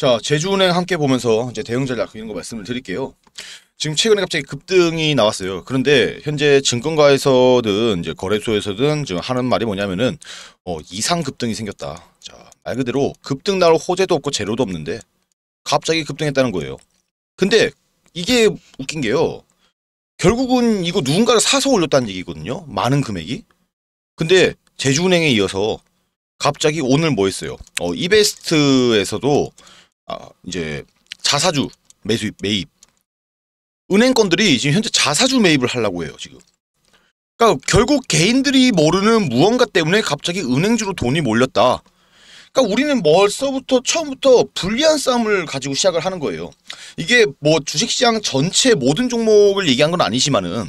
자, 제주은행 함께 보면서 이제 대응 전략 이런 거 말씀을 드릴게요. 지금 최근에 갑자기 급등이 나왔어요. 그런데 현재 증권가에서든 이제 거래소에서든 지금 하는 말이 뭐냐면은 어, 이상 급등이 생겼다. 자, 말 그대로 급등 나올 호재도 없고 재료도 없는데 갑자기 급등했다는 거예요. 근데 이게 웃긴 게요. 결국은 이거 누군가를 사서 올렸다는 얘기거든요. 많은 금액이. 근데 제주은행에 이어서 갑자기 오늘 뭐 했어요? 어, 이베스트에서도 아, 이제 자사주 매수 매입 은행권들이 지금 현재 자사주 매입을 하려고 해요 지금. 그러니까 결국 개인들이 모르는 무언가 때문에 갑자기 은행주로 돈이 몰렸다. 그러니까 우리는 벌써부터 처음부터 불리한 싸움을 가지고 시작을 하는 거예요. 이게 뭐 주식시장 전체 모든 종목을 얘기한 건 아니지만은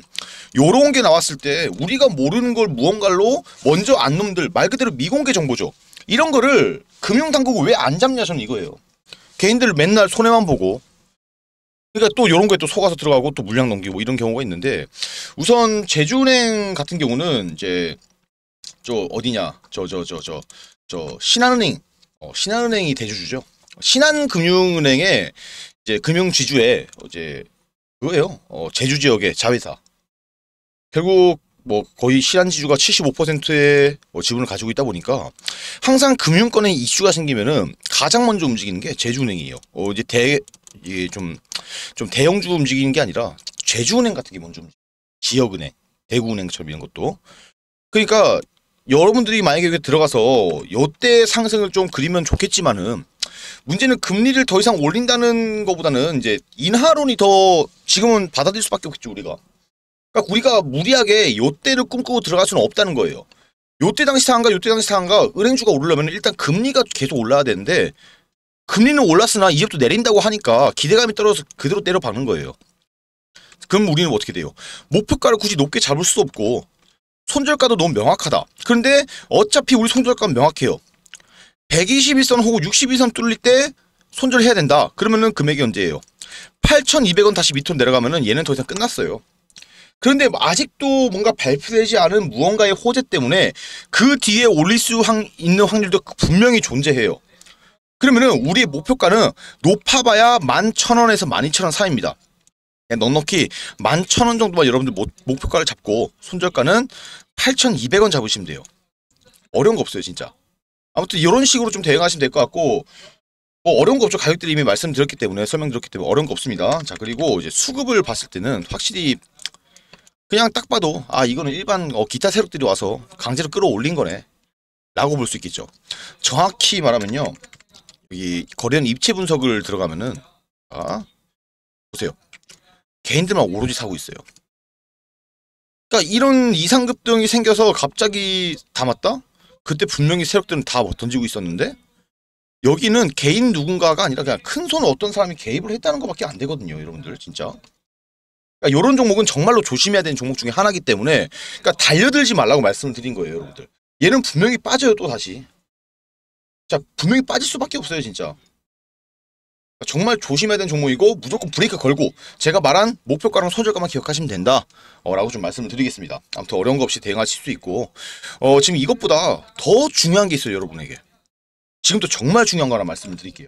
요런 게 나왔을 때 우리가 모르는 걸 무언가로 먼저 안 놈들 말 그대로 미공개 정보죠. 이런 거를 금융당국이 왜안 잡냐 저는 이거예요. 개인들 맨날 손해만 보고 그러니까 또 이런 거에 또 속아서 들어가고 또 물량 넘기고 이런 경우가 있는데 우선 제주은행 같은 경우는 이제 저 어디냐 저 저 저 저 저 신한은행 어, 신한은행이 대주주죠 신한금융은행의 이제 금융지주에 이제 그거예요 어, 제주 지역의 자회사 결국 뭐 거의 시한지주가 75%의 뭐 지분을 가지고 있다 보니까 항상 금융권에 이슈가 생기면은 가장 먼저 움직이는 게 제주은행이에요. 어 이제 대 이게 좀 좀 대형주 움직이는 게 아니라 제주은행 같은 게 먼저 지역은행, 대구은행처럼 이런 것도. 그러니까 여러분들이 만약에 들어가서 요때 상승을 좀 그리면 좋겠지만은 문제는 금리를 더 이상 올린다는 것보다는 이제 인하론이 더 지금은 받아들일 수밖에 없겠죠 우리가. 그러니까 우리가 무리하게 요때를 꿈꾸고 들어갈 수는 없다는 거예요. 요 때 당시 상황과 요때 당시 상황과 은행주가 오르려면 일단 금리가 계속 올라야 되는데 금리는 올랐으나 이제부터 내린다고 하니까 기대감이 떨어져서 그대로 때려박는 거예요. 그럼 우리는 어떻게 돼요? 목표가를 굳이 높게 잡을 수도 없고 손절가도 너무 명확하다. 그런데 어차피 우리 손절가는 명확해요. 121선 혹은 62선 뚫릴 때 손절해야 된다. 그러면은 금액이 언제예요? 8,200원 다시 밑으로 내려가면은 얘는 더 이상 끝났어요. 그런데 아직도 뭔가 발표되지 않은 무언가의 호재 때문에 그 뒤에 올릴 수 있는 확률도 분명히 존재해요. 그러면은 우리의 목표가는 높아봐야 11,000원에서 12,000원 사이입니다. 넉넉히 11,000원 정도만 여러분들 목표가를 잡고 손절가는 8,200원 잡으시면 돼요. 어려운 거 없어요, 진짜. 아무튼 이런 식으로 좀 대응하시면 될 것 같고 뭐 어려운 거 없죠. 가격들이 이미 말씀드렸기 때문에 설명드렸기 때문에 어려운 거 없습니다. 자 그리고 이제 수급을 봤을 때는 확실히 그냥 딱 봐도 아 이거는 일반 어, 기타 세력들이 와서 강제로 끌어올린 거네 라고 볼 수 있겠죠 정확히 말하면요 여기 거래한 입체 분석을 들어가면은 아 보세요 개인들만 오로지 사고 있어요 그러니까 이런 이상급 등이 생겨서 갑자기 담았다? 그때 분명히 세력들은 다 뭐 던지고 있었는데 여기는 개인 누군가가 아니라 그냥 큰 손 어떤 사람이 개입을 했다는 것밖에 안 되거든요 여러분들 진짜 그러니까 이런 종목은 정말로 조심해야 되는 종목 중에 하나이기 때문에 그러니까 달려들지 말라고 말씀을 드린 거예요, 여러분들. 얘는 분명히 빠져요, 또 다시. 자, 분명히 빠질 수밖에 없어요, 진짜. 그러니까 정말 조심해야 되는 종목이고 무조건 브레이크 걸고 제가 말한 목표가랑 손절가만 기억하시면 된다 어, 라고 좀 말씀을 드리겠습니다 아무튼 어려운 거 없이 대응하실 수 있고 어, 지금 이것보다 더 중요한 게 있어요 여러분에게 지금도 정말 중요한 거라 말씀을 드릴게요